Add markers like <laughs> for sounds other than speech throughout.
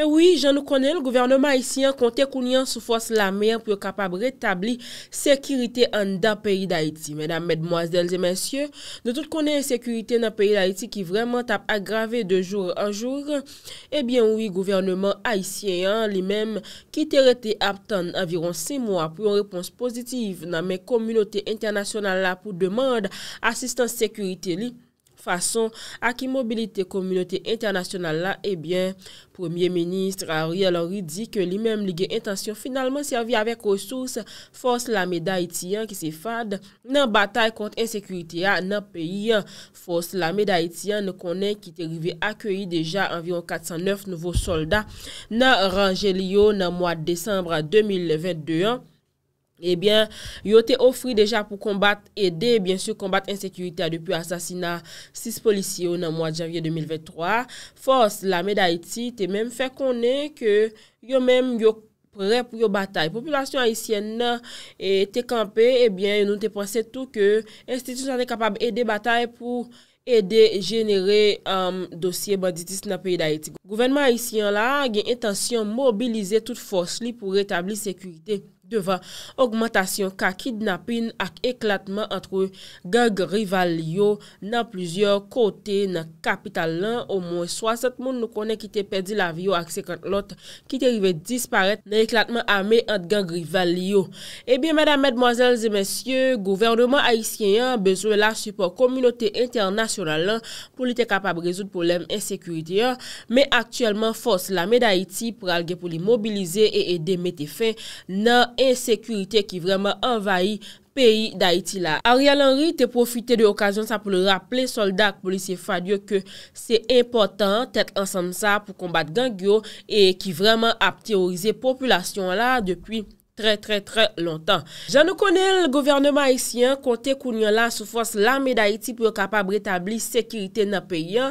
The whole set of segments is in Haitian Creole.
Gen nou konen, gouvernement Haitien kontè kounyen sou fos la mer pou yo kapab retabli sekirite an da peyi da Haiti. Medam, medmoazelze, mensye, nou tout konen sekirite nan peyi da Haiti ki vreman tap agrave de jour an jour. Ebyen eh oui, gouvernement Haitien li menm ki tere te aptan environ 6 mwa pou yo repons pozitiv nan men komunote internasyonal la pou demande asistan sekirite li. Fason ak imobilite komunite internasyonal la, ebyen, eh Premier Ministre a ri alor ri di ke li menm li gen intasyon finalman servi avek osos Fos Lameda Itiyan ki se fad nan batay kont ensekurite ya nan peyi. Fos Lameda Itiyan konen ki te rive akyeyi deja anvion 409 nouvo soldat nan Rangelio nan mwa december 2022 an. Ebyen, eh yo te ofri deja pou kombat ede, bien sou kombat ensekurite a depu asasina 6 polisye ou nan mwad janvye 2023. Fos, la Medayeti te menm fe konen ke yo menm yo pre pou yo batay. Populasyon Haitien nan te kampe, ebyen, nou te pense tout ke institus an de kapab ede batay pou ede genere dosye banditis nan peyi Dayeti. Gouvenman Haitien la gen intasyon mobilize tout fos li pou retabli sekurite. devan augmentation ka kidnapin ak eklatman antre gang rival yo nan plizyor kote nan kapital lan. O mwen 60 moun nou konen ki te pedi la vyo ak 50 lot ki te rive disparet nan eklatman ame antre gang rival yo. Ebyen eh mèdame, mèdmoazèl, zè mèsyè, gouverdman Haitien yon bezwe la support komunote internasyonal lan pou li te kapab rezout poulem ensekurite yon, mè aktuellement fos la mèd Haiti pralge pou li mobilize e edemete fe nan... Ensekurite ki vreman envahi peyi da iti la. Ariel Henry te profite de okasyon sa pou le rappele soldat polisye Fadiou ke se importan tet ansan sa pou kombat gangyo e ki vreman ap teorize populasyon la depi. Trè, trè, trè lontan. Jan nou konen l gouvernement Haitien, konte koun yon lan soufos l ame d'Haiti pou kapab re tabli sekurite nan peyi.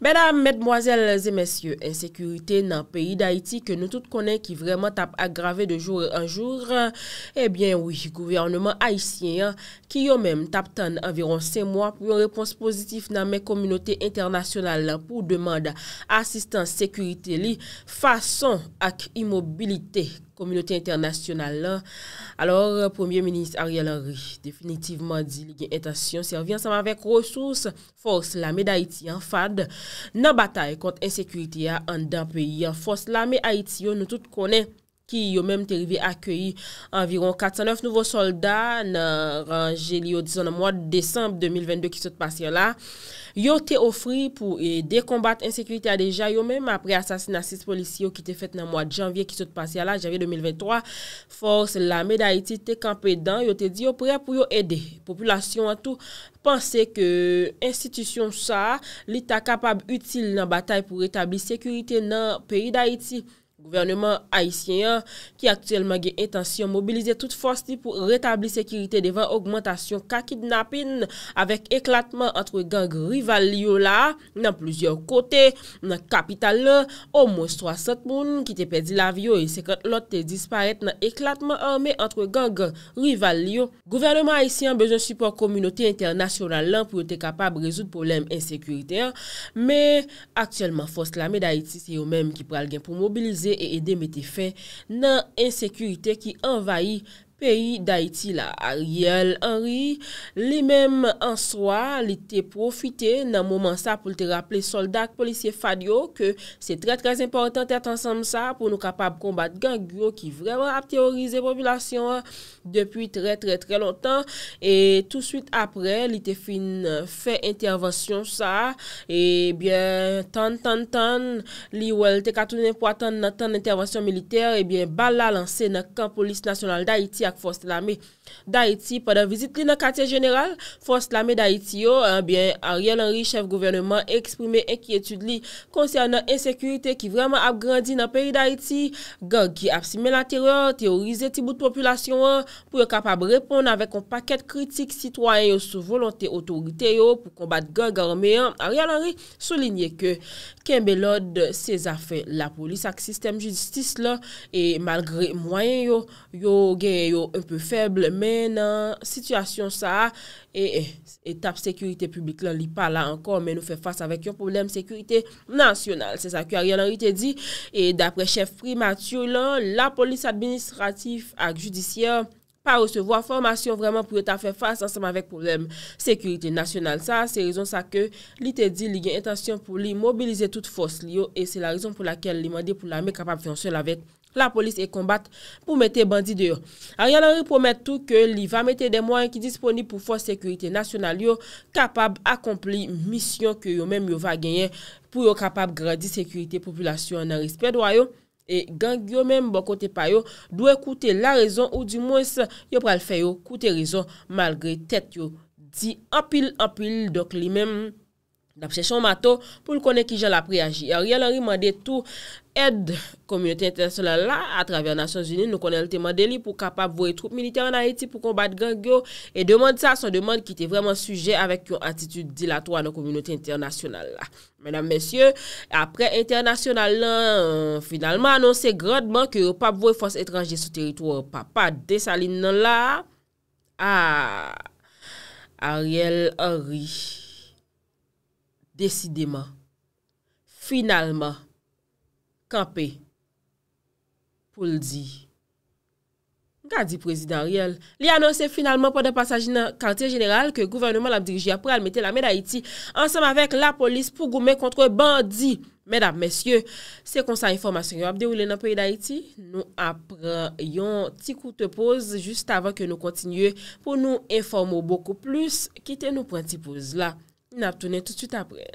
Benam, medmoazel, zemensye, en sekurite nan peyi d'Haiti ke nou tout konen ki vreman tap agrave de jour en jour, ebyen eh wii, gouvernement Haitien ki yon menm tap tan anveron se mwa pou yon repons pozitif nan men komunote internasyonal la pou demanda asistan sekurite li fason ak imobilite. Komuniti internasyonal la. Alors, euh, Premier Ministre Ariel Henry, definitivman di li gen etasyon, servyan saman vek resous, fòrs la me d'Haïti an fad, nan batay kont ensekurite ya an dan peyi an, fòrs la me Haïti yo nou tout konen. ki yo menm te rive akyeyi anviron 409 nouvo soldat nan rangeli yo dison nan mwad december 2022 ki sot pas yon la. Yo te ofri pou e dekombat insekwite a deja yo menm apre asasinasi polisi yo ki te fèt nan mwad janvye ki sot pas yon la, janvye 2023. Fors lame d'Haïti te kampè dan, yo te di yo prè pou yo ede populasyon an tou. Pense ke institisyon sa li ta kapab util nan batay pou etabli sekwite nan peyi d'Haïti. Gouvernement Haitien ki aktuelman gen intensyon mobilize tout fosti pou retabli sekirite devan augmentasyon kakid napin avek eklatman antwe gang rivalio la nan plouzyon kote nan kapital la o mwes 3 sot moun ki te pedi la vyo e sekant lot te disparet nan eklatman anme antwe gang rivalio Gouvernement Haitien bejoun support komunote internasyonan lan pou yon te kapab rezout poulem ensekirite me aktuelman fosti la me da Haiti se yo menm ki pral gen pou mobilize e edem ete fe nan ensekuitè ki envayi peyi d'Haïti la Ariel Henry. Li mèm an soa, li te profite nan mouman sa pou li te rappele soldak polisye Fadio ke se tre tre important et ansanm sa pou nou kapab kombat gangyo ki vreman ap teorize populasyon depi tre tre tre lontan. Et tout suite apre, li te fin fè intervasyon sa. Et bien, tan tan tan, li ou el te katounen pou atan nan tan intervasyon militer, et bien, bal la lanse nan kan polis nasyonal d'Haïti. ak fost la mi. Da iti, padan vizit li nan kate general, fos la me da iti yo, a eh bien Ariel Henry, chef gouvernement, eksprime enki etude li konser nan ensekurite ki vreman ap grandi nan peri da iti, gag ki ap simen la teror, teorize ti bout populasyon pou yo kapab repon avèk an paket kritik sitwayen yo sou volonté otorite yo pou kombat gag garmeyan. Ariel Henry solinye ke kembelode se zafè la polis ak sistem judistis la e malgre mwayen yo yo genye yo unpe feble Men nan situasyon sa, et ap sekurite publik la li pa la ankon men nou fe fase avek yo problem sekurite nansyonal. Se sa ki a ryanan li te di, e dapre chef primatio la, la polis administratif ak judisyen pa resevo a formasyon vreman pou et ap fe fase anseman vek problem sekurite nansyonal. Sa, se rezon sa ke li te di li gen etasyon pou li mobilize tout fos li yo, e se la rezon pou lakel li mwade pou la me kapap fyonsel avek. la polis e kombat pou mette bandi de yo. Arianari promet tou ke li va mette de mwen ki disponib pou fos sekurite nasyonal yo kapab akompli misyon ke yo menm yo va genyen pou yo kapab gradi sekurite populasyon nan respet do a yo e gang yo menm bokote pa yo dwe koute la rezon ou di mwen se yo pral fe yo koute rezon malgre tet yo di apil apil dok li menm. N ap sesyon mato pou l konen ki jan la pre-agi. Ariel Henry mande tou ed komunite internasyonal la a travi an Nasyons Unis nou konen l temande li pou kapap vwe troupe milite an Haiti pou kombat gangyo. E demande sa son demande ki te vreman suje avèk yon atitude dilatwa nan komunite internasyonal la. Menam mesye, apre internasyonal lan, finalman anonsè grandman ki yon pap vwe fwose etranje sou teritou wè yon papa. Desaline nan la Ariel Henry Desideman, finalman, kampe pou ldi. Gadi prezidaryel, li anonsen finalman pwede pasaj nan kantye general ke gouvernement l ap diriji apre almete la mèd a iti ansam avèk la polis pou goumè kontre bandi. Mèd ap mèsyè, se konsan informasyon yo abde ou lè nan pey d'a iti, nou ap rayon ti koute pose jist avèk ke nou kontinyè pou nou informo boku plus, kite nou pranti pose la. nap tounen toutu tabwe.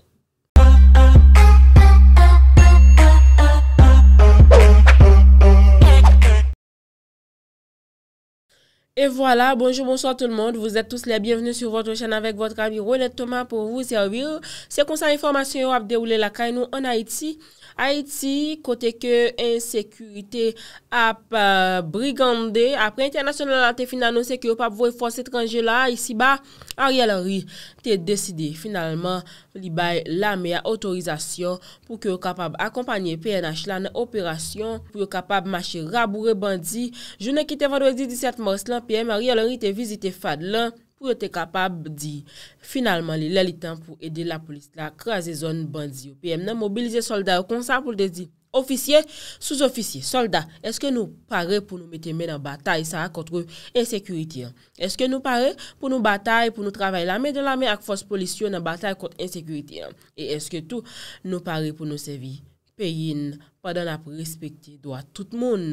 Et voilà, bonjour, bonsoir tout le monde, vous êtes tous les bienvenus sur votre chaîne avec votre ami Rolette Thomas pour vous servir. C'est concern information Europe déroulée la caille nous en Haïti. Haïti, côté que insécurité a euh, brigandé, après internationale a été finalement annoncé qu'il n'y a pas de voie force étrangère là, ici-bas, a réallement été décidé finalement. Li bay la me a otorizasyon pou ki yo kapab akompanyen PNH la nan operasyon pou yo kapab mache raboure bandi. Jounen kite Vendredi 17 Mors lan, PM a riyalori te vizite Fad lan pou yo te kapab di. Finalman li lè li tan pou ede la polis la kreaze zon bandi. O PM nan mobilize solda yo konsa pou le de di. Oficier, sous-oficier, soldat, eske nou pare pou nou mette mè nan batay sa akotre insekurity an? Eske nou pare pou nou batay pou nou travay la mè de la mè ak fos polisyon nan batay akotre insekurity an? E eske tou nou pare pou nou sevi peyin padan ap respecti do a tout moun?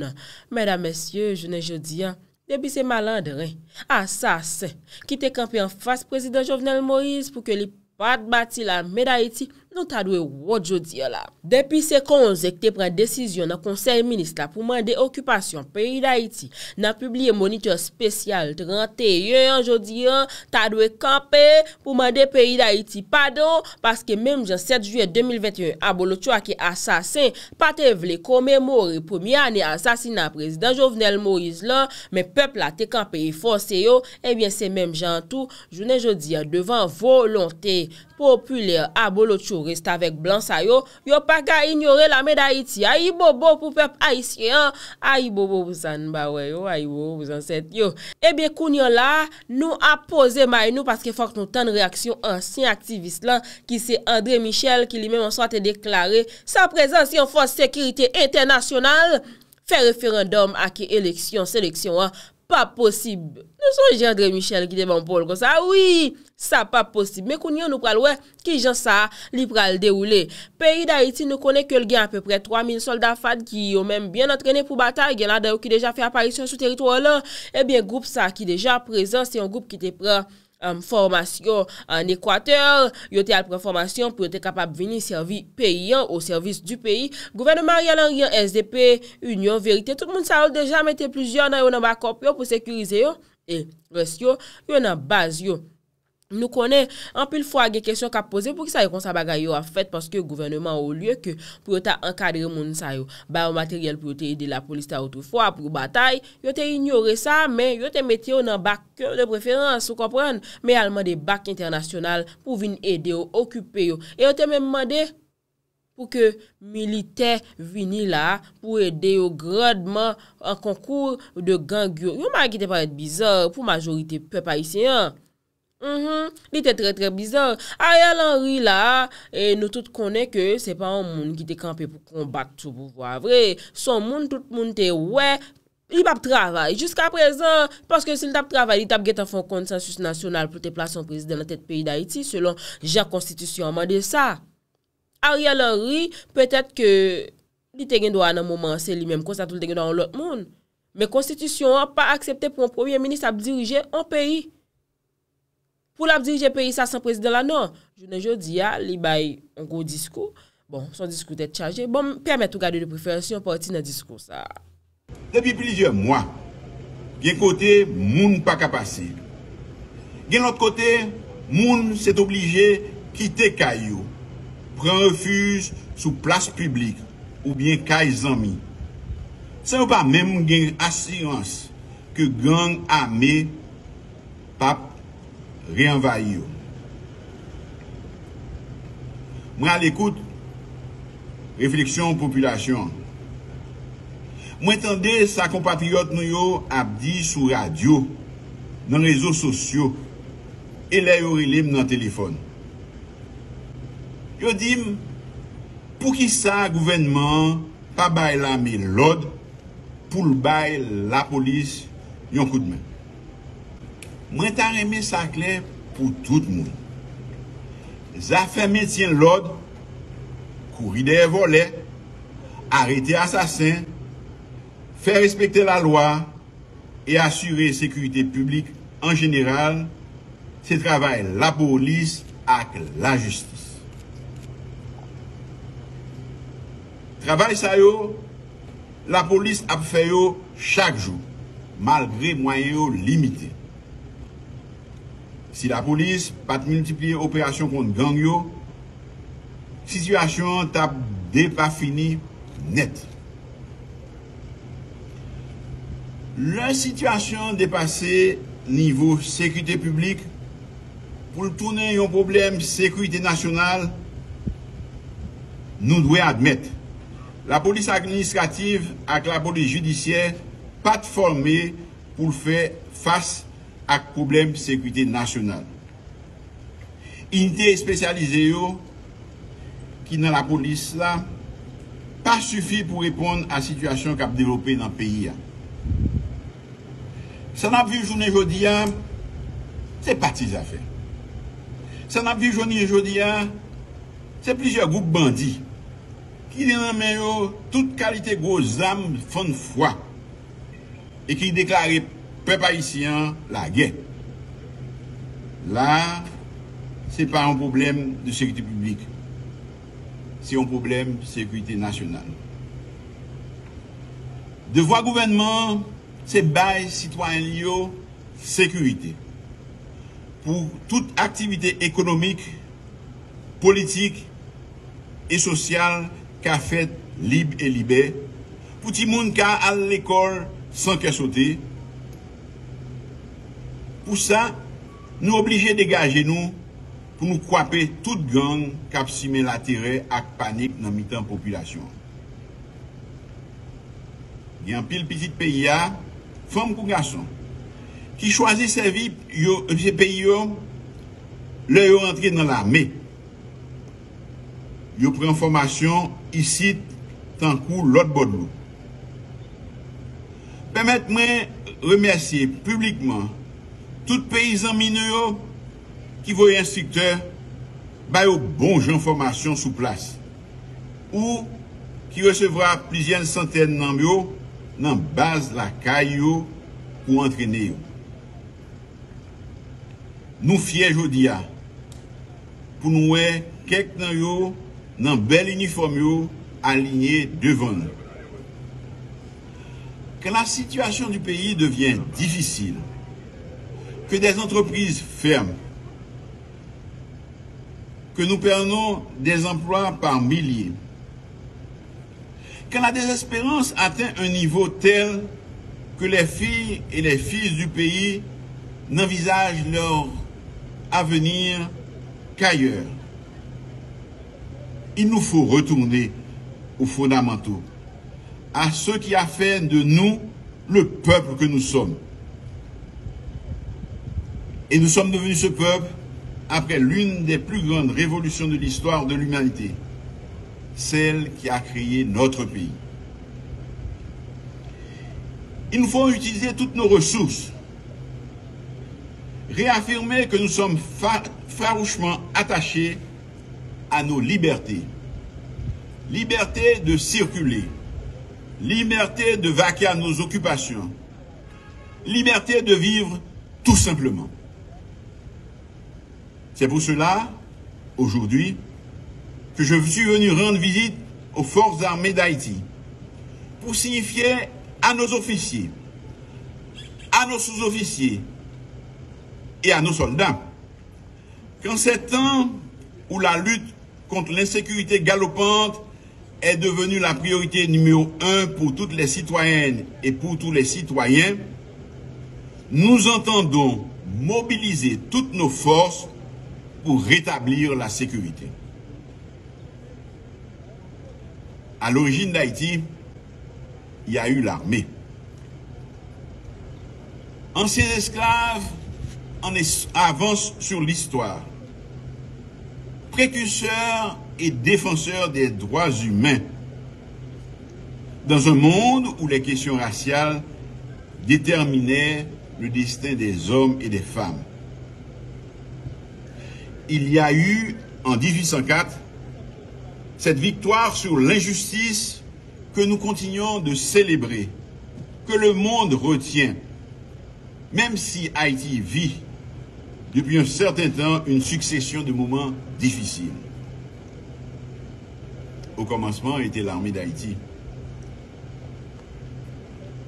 Mèdam, mèsyè, jounè, joudiyan, debi se malan de rè. A sa se, kite kampè an fas prezident Jovenel Moïse pou ke li pat bati la mè da eti, Non ta dwe wot jodi ya la. Depi se konze ki te pren desisyon nan konser minist la pouman de okupasyon peyi da iti, nan publie monitor spesyal 31 jodi ya, ta dwe kampe pouman de peyi da iti. Pado, paske menm jan 7 juye 2021, abolo tchwa ki asasin, pa te vle komemore pomi ane asasin nan prezident Jovenel Moïse la, men pepl la te kampe e fonse yo, ebyen se menm jan tou, jounen jodi ya devan volonte jodi. A bolo chourist avek blan sa yo, yo pa ka ignore la me da iti, a yi bobo pou pep a isye an, a yi bobo pou san ba we yo, a yi bobo pou san set yo. Ebe kounyon la nou apose may nou paske fok nou tan reaksyon ansyen aktivist la ki se André Michel ki li men monswate deklare sa prezant si yon fos sekirite internasyonal fe referandom a ki eleksyon seleksyon an. Pa posib, nou son Jandre Michel ki devan bol kon sa, ah oui, sa pa posib, me kon yon nou pral wè ki jans sa li pral deroule. Peyi d'Haïti nou konè ke lgen apèpè 3.000 soldat fad ki yon mèm byen antrenè pou batay, gen la dayo ki deja fè aparisyon sou teritwò lan, ebyen eh goup sa ki deja prezen, se yon goup ki te pran. Um, Formasyon an Ekwater Yo te alpreformasyon pou yo te kapab vini Servi peyi yo, ou servis du peyi Gouvernement yon riyan SDP Union Verite, tout moun sa ou dejan Mette plujan yo nan bakop yo pou sekurize yo E res yo, yo nan baz yo Nou konè anpil fwa ge kèsyon ka pose pou ki sa yo konsa bagay yo an fèt Ponske gouvernement ou lye ke pou yo ta ankadre moun sa yo Bayon materyel pou yo te ide la polis ta ou tou fwa pou batay Yo te ignore sa men yo te met yo nan bak kèm de preferans ou kompren Men alman de bak internasyonal pou vin ede yo, okupè yo E yo te men mande pou ke milite vini la pou ede yo gradman an konkour de gangyo Yo man gite pa et bizer pou majorite pepa isyen an Di mhm. te tre tre bizor Ariel Henry la E nou tout konen ke se pa an moun ki te kampe pou kon bat tout pou vwa Vre son moun tout moun te we Li bab travay Juska prezant Paske se li tap travay Li tap get an fon konsensus nasyonal Pou te plas an prezident an tet peyi d'Haïti Selon jan konstitusyon A man de sa Ariel Henry Petet ke Li te gen do an an mouman Se li menm konsensusyon Te gen do an lot moun Men konstitusyon an pa aksepte pou an premier menis A dirije an peyi Poul ap di jè peyi sa san prezidè la nan, jounen jò di ya, li bayi an gwo disko. Bon, son disko tèt chanjè. Bon, pèmè tou gade de preferensyon pò ti nan disko sa. Depi plijè mwa, gen kote moun pa kapase. Gen lòt kote, moun sèt oblije kite kayo. Prèm refus sou plas publik ou bien kay zami. Se yo pa mèm gen asiyans ke gen amè pap re-envaye yo. Mwen al ekoute, refleksyon populasyon. Mwen tende sa kompatriyot nou yo ap di sou radio, nan rezo sosyo, e le yo relim nan telefon. Yo dim, pou ki sa gouvernement pa bay la me lode, pou l bay la polis yon kou d'men. Mwen ta reme sa kler pou tout moun. Za fe metyen l'od, kouri de volet, arete asasen, fe respekte la lwa, e asure sekurite publik an general, se travay la polis ak la justis. Travay sa yo, la polis ap fe yo chak jou, malgre mwen yo limiten. Si la polis pat multipli operasyon kont gangyo, sitwasyon tap de pa fini net. La sitwasyon de pase nivou sekwite publik, pou l toune yon problem sekwite nasyonal, nou dwe admet. La polis administrativ ak la polis judisyen, pat formi pou l fe fasyon ak poublem sekwite nasyonal. Yn te espesyalize yo ki nan la polis la pa sufi pou repond a situasyon kap dewelope nan peyi ya. San apvi jounen jodi ya, se pati zafen. San apvi jounen jodi ya, se plijer goup bandi ki denanmen yo tout kalite gwo zam fon fwa e ki deklare peuple haïtien la guerre. Là, ce n'est pas un problème de sécurité publique. C'est un problème de sécurité nationale. Devoir gouvernement, c'est bail citoyen lio sécurité. Pour toute activité économique, politique et sociale qu'a fait libre et libé, pour tout le monde qui a à l'école sans qu'elle saute, ou sa nou oblije degaje nou pou nou kwape tout gang kap simen la tere ak panik nan mitan populasyon. Yon pil pitit peyi a, fom kou gason, ki chwazi sevi yo je peyi yo le yo rentre nan la me. Yo pren fomasyon isi tankou lot bodmou. Pemet mwen remersye publikman Toute peyi zanmine yo ki voye instikteur bayo bon jan formasyon sou plas, ou ki resevwa plizyen santen nanm yo nan baz lakay yo pou antreneyo. Nou fyej ou diya pou nou wey kek nan yo nan bel uniform yo alinye devan. Ke la sityasyon di peyi devyen difisil, que des entreprises ferment, que nous perdons des emplois par milliers. que la désespérance atteint un niveau tel que les filles et les fils du pays n'envisagent leur avenir qu'ailleurs. Il nous faut retourner aux fondamentaux, à ce qui a fait de nous le peuple que nous sommes. Et nous sommes devenus ce peuple après l'une des plus grandes révolutions de l'histoire de l'humanité, celle qui a créé notre pays. Il nous faut utiliser toutes nos ressources, réaffirmer que nous sommes farouchement attachés à nos libertés. Liberté de circuler, liberté de vaquer à nos occupations, liberté de vivre tout simplement. C'est pour cela, aujourd'hui, que je suis venu rendre visite aux forces armées d'Haïti pour signifier à nos officiers, à nos sous-officiers et à nos soldats qu'en ces temps où la lutte contre l'insécurité galopante est devenue la priorité numéro un pour toutes les citoyennes et pour tous les citoyens, nous entendons mobiliser toutes nos forces pour rétablir la sécurité. À l'origine d'Haïti, il y a eu l'armée. Anciens esclaves en avance sur l'histoire. Précurseurs et défenseurs des droits humains. Dans un monde où les questions raciales déterminaient le destin des hommes et des femmes il y a eu en 1804 cette victoire sur l'injustice que nous continuons de célébrer, que le monde retient, même si Haïti vit depuis un certain temps une succession de moments difficiles. Au commencement était l'armée d'Haïti,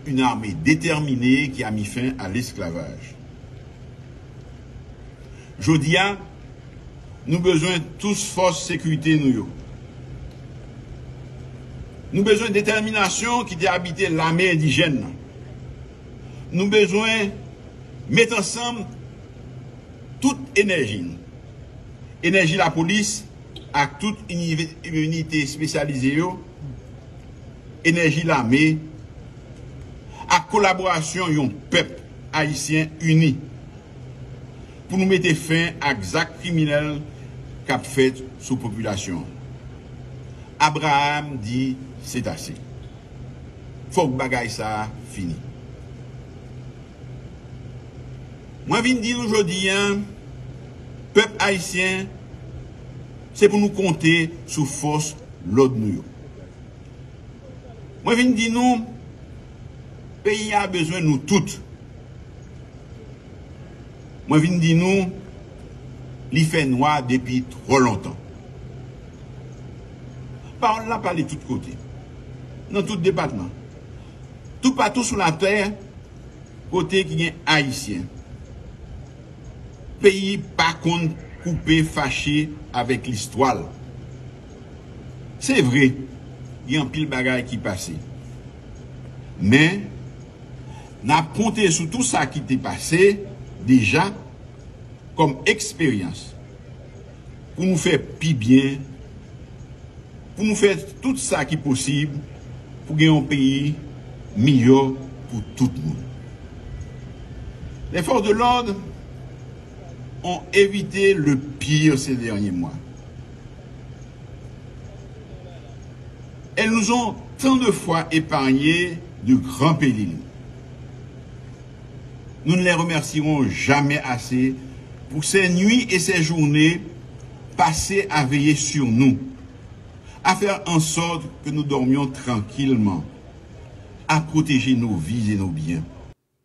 une armée déterminée qui a mis fin à l'esclavage. Jodia, Nou bezwen tous fos sekwite nou yo. Nou bezwen determinasyon ki te habite lame indijen. Nou bezwen met ansam tout enerjin. Enerji la polis ak tout unite spesyalize yo. Enerji lame ak kolaborasyon yon pep haisyen uni. Pou nou mette fin ak zak kriminel. kap fet sou populasyon. Abraham di se tasen. Fok bagay sa, fini. Mwen vin di nou jodi, pep haisyen, se pou nou konte sou fos lòd nou yo. Mwen vin di nou, peyi a bezwen nou tout. Mwen vin di nou, li fè noua depi tro lontan. Pa, on l'a pale tout kote, nan tout debatman. Tout patou sou la ter, kote ki nyè Haitien. Peyi pa kont koupe fache avèk listoal. Se vre, yon pil bagay ki pase. Men, nan ponte sou tout sa ki te pase, deja, comme expérience pour nous faire plus bien, pour nous faire tout ça qui est possible pour gagner un pays meilleur pour tout le monde. Les forces de l'ordre ont évité le pire ces derniers mois. Elles nous ont tant de fois épargné de grands périls. Nous ne les remercierons jamais assez pour ces nuits et ces journées passées à veiller sur nous, à faire en sorte que nous dormions tranquillement, à protéger nos vies et nos biens.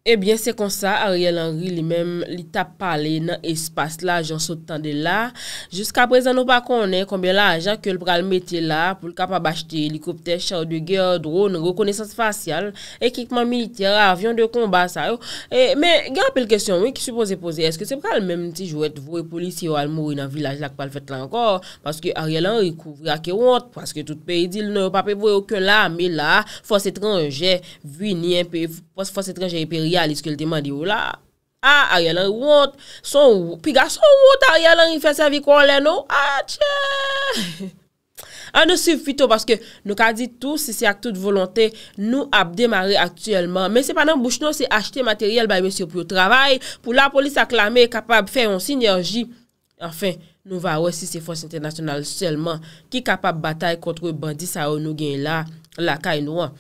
Ebyen, se kon sa, Ariel Henry li menm li tap pale nan espas la, jonsot tan de la. Juska prezan nou pa konen, konbyen la ajan ke l pral metye la, pou l kap a bachte, helikopter, chow de ger, drone, rekonesans fasyal, ekikman militer, avyon de komba, sa yo. E, men, gen apel kesyon, wè ki sou pose pose, eske se pral menm ti jou et vwe polisi yo al mou inan vilaj la kpal fet la ankor, paske Ariel Henry kouvra ke wot, paske tout peyi dil nou pa pe vwe yo ke la, me la, fos etranje, vwi ni en pe, fos etranje e peri, a li skil teman di ou la. A, a yal an wot, son wot, pi ga son wot a yal an rin fè sa vi kwa an lè nou. A, tchè! An nou sif fito, paske nou ka di tout, si se ak tout volontè, nou ap demare aktuellement. Men se panan bouch nou se achete materyèl bay mè syo pou yo travay, pou la polis aklamè, kapab fè yon sinerji. Afen, nou va wè si se fòs internasyonal selman ki kapab batay kontre bandi sa ou nou gen la, la kaj nou an.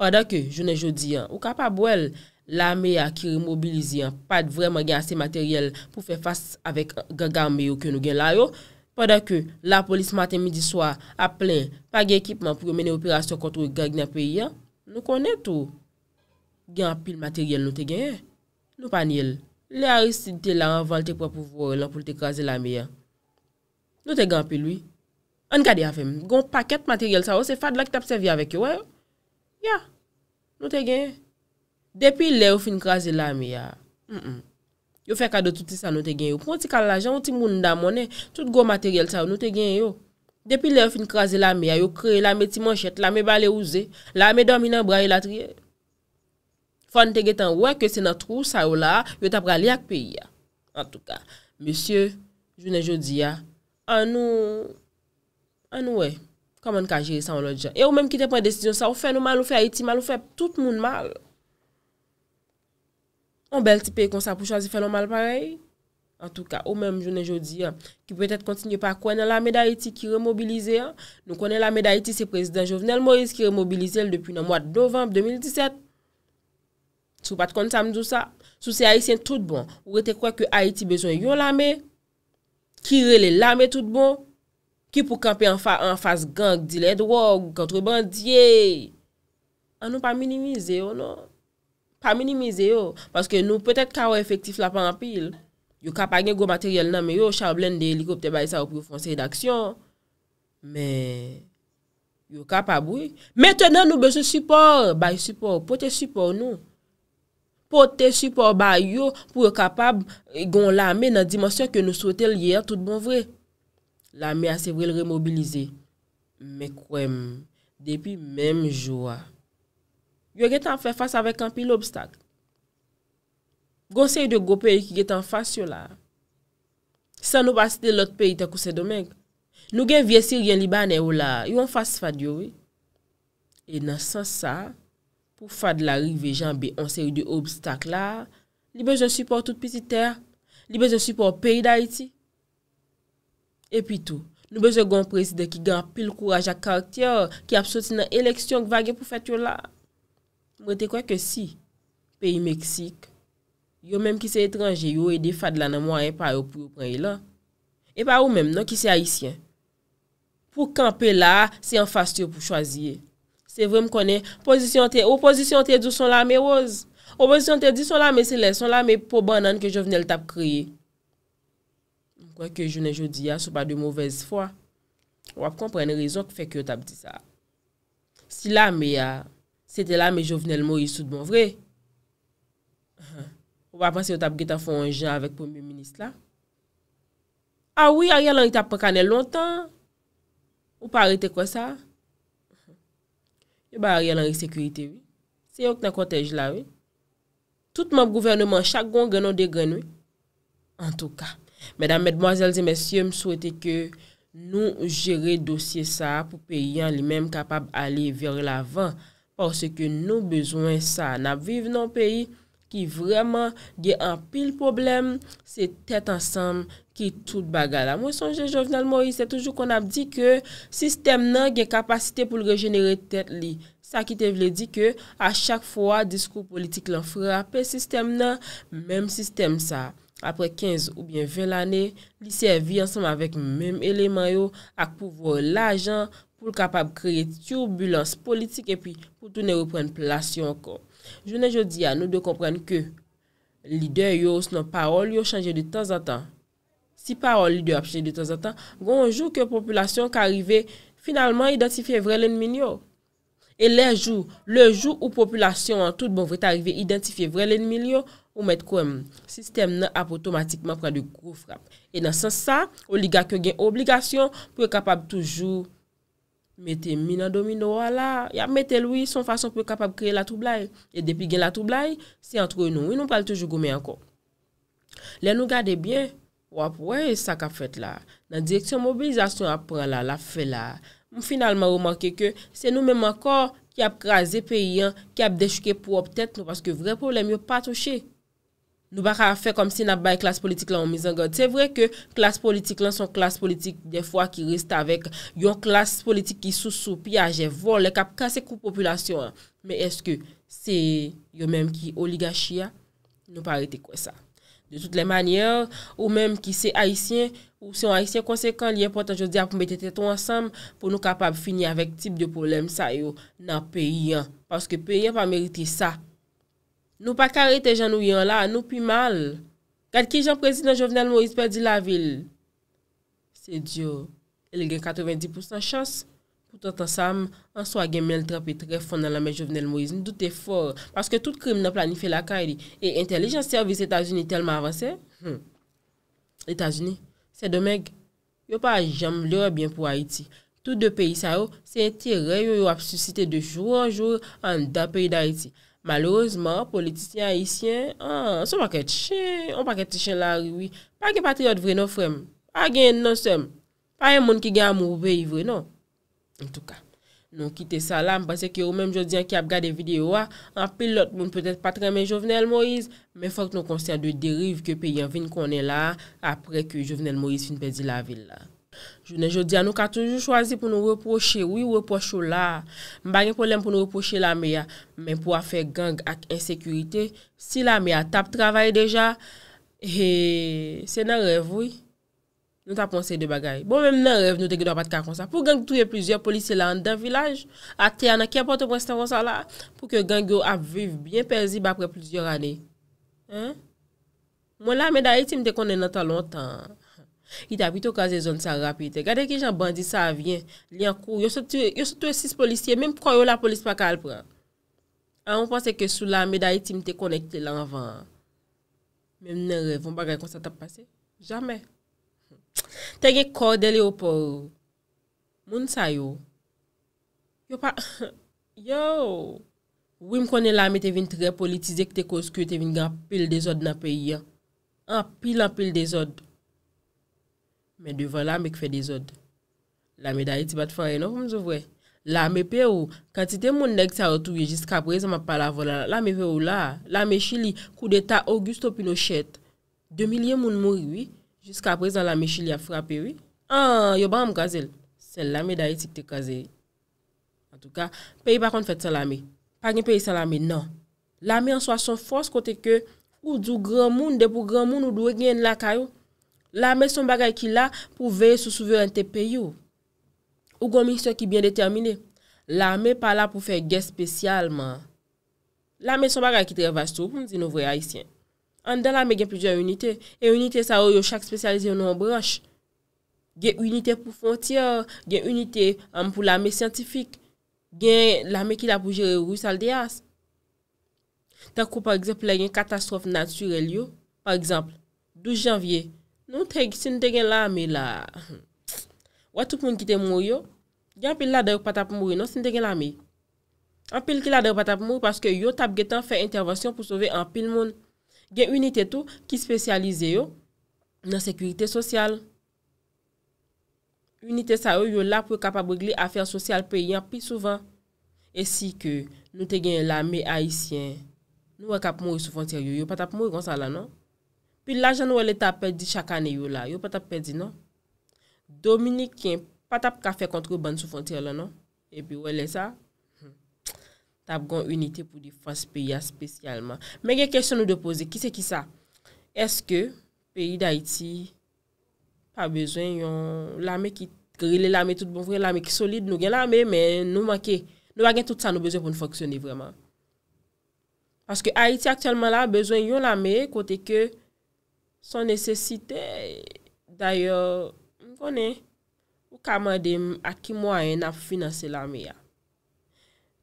Oda ke, jounen joudi an, ou kapab wèl, La me a ki remobilize yon pad vreman gen ase materyel pou fe fas avek gagame yo ke nou gen la yo. Padak yo la polis maten midi swa aple, pa gen ekipman pou menen operasyon kontou gagne pe yon. Nou konen tou. Gen apil materyel nou te gen. Nou pa nye. Le a risite la anvan te pwa pou vwore lan pou te kaze la me ya. Nou te gen apil yon. An kade a fem. Gon paket materyel sa o se fad la ki tap se vi avek yo. Ya. Nou te gen. Depi le ou fin krasi la mi ya, yo fe kado touti sa nou te gen yo. Pon ti kal la jan, ou ti moun dan mounen, touti gwo materyel sa nou te gen yo. Depi le ou fin krasi la mi ya, yo kre la me ti manchet, la me bale ouze, la me domi nan bray e la triye. Fon te getan we, kwen se nan trou sa yo la, yo tapra li ak peyi ya. En tout ka, misye, jounen jodi ya, anou, anou we, kaman ka jiri sa ou lo dijan. E ou menm ki te pon desisyon sa, ou fe nou mal, ou fe a iti mal, ou fe tout moun mal yo. On bel ti pe kon sa pou chansi fè lomal parey. En tout ka, ou menm jounen joudi, ki pwetet kontinye pa kwenen lame d'Haïti ki remobilize. Nou kwenen lame d'Haïti se prezident Jovenel Moïse ki remobilize l depi nan mwad novembe 2017. Sou pat kon sa mdou sa. Sou se Haitien tout bon. Ou rete kwen ke Haiti bezon yon lame? Ki rele lame tout bon? Ki pou kampe anfa anfas gang, di le drog, kontrebandye. An ah, nou pa minimize yo oh nou? pa minimize yo, paske nou pwete kawa efektif la pan apil, yo kapa gen gwo materyel nan me yo, chablen de helikopte bay sa ou pou yon fonser d'aksyon, me, yo kapa bou, meten nan nou beso support, bay support, pote support nou, pote support bay yo, pou yo kapa eh, gon lame nan dimensyon ke nou sote lye a tout bon vre, lame a se vre l remobilize, me kwen, me kwen, depi menm jou a, yo gen tan fè fòs avèk an pi l'obstak. Gon sè yon de gò pè yon ki gen tan fòs yon la. San nou baside lòt pè yon te kousè domèk. Nou gen vye sir gen libanè yon la, yon fòs fòs fòs yon. E nan sòs sa, pou fòs la rive jan bè, on sè yon de obstak la, li bejè support tout piti tè, li bejè support pè yon da iti. E pi tou, nou bejè gon prezide ki gen apil kouraj a karktyor, ki ap sòs nan eleksyon ki vage pou fèt yon la. Mwen te kwen ke si, peyi Meksik, yo menm ki se etranje, yo edi fad lanan mwen, e pa yo pou yo prey lan, e pa yo menm nan ki se Haitien. Pou kanpe la, se yon fasyo pou chwazye. Se vwem konen, oposisyon te, oposisyon te di son la me oz, oposisyon te di son la me selen, son la me po banan ke jo vnen l tap kreye. Mwen kwen ke jounen joudi ya, sou pa de mouvez fwa. Wap komprene rezon ki fek yo tap di sa. Si la me ya, Sete la me jo vene l mo yisoud moun vre. Uh-huh. Ou pa apansi yo tab getan foun jen avèk pou mè minist la. A ah wè, a rè lan yi tab pa kane l lontan. Ou pa arite kwa sa? Yo ba a rè lan yi sekurite wè. Se yon k na kontèj la wè. Tout mò gouvernement chak gwenon de gwenon. En tout ka. Mèdam, mèdmoazèlzè, mèsyè, m souwete ke nou jere dosye sa pou pe yon li mèm kapab alè vèr l avan. Orse ke nou bezwen sa, nap vive nan peyi ki vreman ge an pil problem, se tet ansam ki tout bagala. Mwen sonje Jovinal Moïse, se toujou kon ap di ke sistem nan ge kapasite pou l regenere tet li. Sa ki te vle di ke a chak fwa diskou politik lan frape, sistem nan, menm sistem sa. Apre 15 ou bien 20 lane, li servi ansam avèk menm eleman yo ak pouvò l ajan, pou l kapab kreye turbulence politik epi pou tou ne repren plasyon kon. Jounen jodi an nou de kompren ke lide yo os nan parol yo chanje de tan zatan. Si parol yo ap chanje hmm, de tan zatan, goun jou ke populasyon ka arrive finalman identifiye vre len minyo. E lè jou, lè jou ou populasyon an tout bon vre te arrive identifiye vre len minyo, ou met kwenm, sistem nan ap otomatikman pran de koufrap. E nan san sa, ou li ga ke gen obligasyon pou e kapab tou jou kreye. Metè mi nan domino wala, ya metè lou yi son fason pou kapab kre la troublai. E depi gen la troublai, se antre nou, yi nou pal toujou gome anko. Le nou gade bien, wap wè yi sa kap fèt la. Nan direksyon mobilizasyon ap pral la, la fèt la. Mou finalman remanke ke, se nou menman kor, ki ap krasè peyi an, ki ap dechke pou optèt nou, paske vre pou lèm yo pato chè. Nou ba ka fe kom si nan bay klas politik lan ou mizan god. Se vre ke klas politik lan son klas politik de fwa ki riste avek yon klas politik ki sou sou piyaje, vol, le kap kase kou populasyon an. Men eske se yo menm ki oligachia, nou pa rete kwen sa. De tout le manye, ou menm ki se haisyen, ou se yon haisyen konsekwen, liye potan jodi ap mbe te teton ansam pou nou kapap fini avek tip de problem sa yo nan peyen. Paske peyen pa merite sa. Nou pa kare te jan ou yon la, nou pi mal. Kad ki jan prezident Jovenel Moïse perdi la vil. Se diyo, el gen 90% chans. Poutan tan sam, an swa gen men trape tre fon nan la men Jovenel Moïse. Ndoute for, paske tout krim nan planife la kare li. E intelijan e servis Etats-Unis telman avanse. Hmm. Etats-Unis, se domèk, yo pa jam lère bien pou Haiti. Tout de peyi sa yo, se eti rey yo yo ap susite de joun joun an da peyi da Haiti. Malouzman, politisyen, haisyen, an, ah, sou pa ket chen, an pa ket chen la riwi, pa gen patriot vre nou frem, pa gen nou sem, pa gen moun ki gen amour be yi vre nou. En tout ka, nou kite salam, base ki ou menm jodien ki ap gade videyo a, an pil lot moun petet pa tremen Jovenel Moïse, men fok nou konser de derive ke pe yon vin konen la apre ki Jovenel Moïse fin pedi la vil la. Jounen jodi an nou ka toujou chwazi pou nou reproche, oui reproche ou la, mbange pou lèm pou nou reproche la mea, men pou afe gang ak ensekurite, si la mea tap travay deja, eee, se nan rev woy, nou tap konsey de bagay. Bon, men nan rev nou te gèdwa pat kakonsa, pou gang touye plizye polisye la an dan vilaj, a te an a kèpote preste ronsa la, pou ke gang yo ap viv bien perzi bapre plizye rane. Hein? Mwen la me da itim de konen nan talon tan. It api tou kaze zon sa rapi te. Gade ki jan bandi sa avyen, li an kou. Yo sou tou e sis polisye, mèm pou kwa yo la polis pa kalpwa. An ou panse ke sou la me da itim te konekte lanvan. Mèm nan revon bagay kon sa tap pase. Jamè. Te ge kode le ou pou. Moun sa yo. Yo pa... <laughs> Yo! Wim konen la me te vin tre politize ki te koske te vin gan pil de zod nan peyi ya. An pil an pil de zod. Men devan la mek fe dezod. La me dayi ti bat fware nou pou mzou vwe. La me pe ou, kati te moun nek sa otouye jiska prez an ma pala volan. La me pe ou la, la me chili kou de ta Augusto Pinochet. Demilyen moun moun yu, jiska prez an la me chili a frape yu. An, ah, yoban m gazel. Sel la me dayi ti te kaze. An tou ka, peyi bakon fete sa la me. Pagin peyi sa la me, nan. La me an so asan fos kote ke ou djou gran moun, depou gran moun, ou dwe gen la kayo. La mè son bagay ki la pou veye sou souveran te pe yo. Ou gomis yo ki byen determine. La mè pa la pou fe gè spesyalman. La mè son bagay ki trevastou, zin nou vre haisyen. An dan la mè gen plijan unitè. E unitè sa yo yo chak spesyalize yo nou an branche. Gen unitè pou fontyor. Gen unitè am um, pou la mè sientifik. Gen la mè ki la pou jere rous saldeas. Ta kou par ekseple gen katastrof natyrel yo. Par ekseple, 12 janvyey. Nou tèk si nou te gen la me la, wè toup moun ki te moun yo, gen apil la dèk patap moun yo nou si nou te gen la me. Apil ki la dèk patap moun yo parce ke yo tap getan fè intervasyon pou sove anpil moun. Gen unitè tou ki spesyalize yo nan sekurite sosyal. Unitè sa yo yo la pou kapabogli afer sosyal pe yon pi souvan. E si ke nou te gen la me haisyen, nou wè kap moun yo soufan tèk yo, yo patap moun yo konsa la nou. la jan nou wè lè tapè di chakane yo la. Yo patap pè di, non? Dominik, ki patap ka fè kontre ban sou fontye lè, non? E pi wè lè sa, tap gon unitè pou di fòs pè ya spesyalman. Mè gen kèsyon nou de pose, ki se ki sa? Eske, pèyi d'Haïti, pa bezwen yon lame ki grile lame tout bonvren, lame ki solide, nou gen lame, men nou manke. Nou wè gen tout sa nou bezwen pou nou fòksyonne vreman. Paske Haïti aktèlman la, bezwen yon lame, kote ke Son nesesite, dayo, mkone, w ka madem akimwa en a finase lame ya.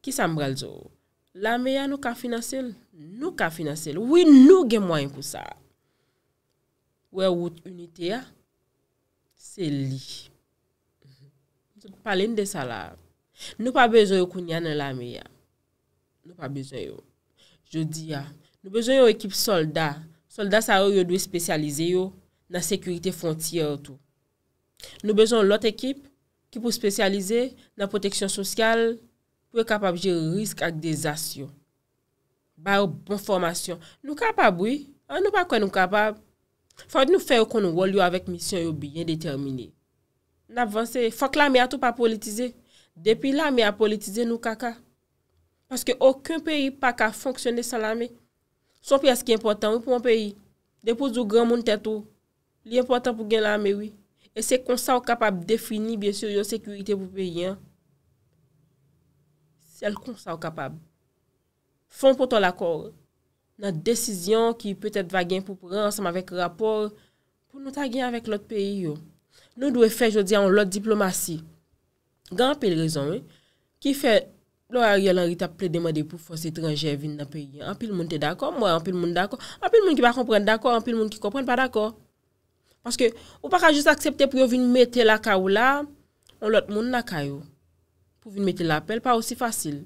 Ki sa mbrel zo? Lame ya nou ka finase, nou ka finase, wou nou genmwa en pou sa. Wè wout uniti ya, se li. Palen de sa la. Nou pa bezo yo koun yan en lame ya. Nou pa bezo yo. Jou di ya. Nou bezo yo ekip solda Soldat sa yo yo dwe spesyalize yo nan sekurite frontiyer to. Nou bezon lot ekip ki pou spesyalize nan proteksyon sosyal pou e kapab jere risk ak de zasyon. Ba yo bon formasyon. Nou kapab ouy, an nou pa kwen nou kapab. Fwa di nou fè yo kon nou wol yo avèk misyon yo biyen determiné. N'avansè, fwa k la mi a tou pa politize. Depi la mi a politize nou kaka. Paske okyon peyi pa ka fonksyone sa la mi. Son pi as ki important ou pou moun peyi. Depouz ou gran moun tet ou. Li important pou gen la ame wii. E se kon sa ou kapab defini bie syo yo sekurite pou peyi. Sel kon sa ou kapab. Fon pou ton lakor. Nan desizyon ki peutet va gen pou pransman vek rapor. Kon nou ta gen avek lot peyi yo. Nou dwe fe jodi an lot diplomasi. Gran peyi lison wii. Ki fe... Lo a ryo lan rita ple demande pou fos etranje vin nan peyi. Anpil moun te dako, mwen anpil moun dako. Anpil moun ki ba kompren dako, anpil moun ki kompren pa dako. Panske ou pa ka jous aksepte pou yo vin mette la ka ou la, on lot moun na ka yo. Pou vin mette la apel, pa osi fasil.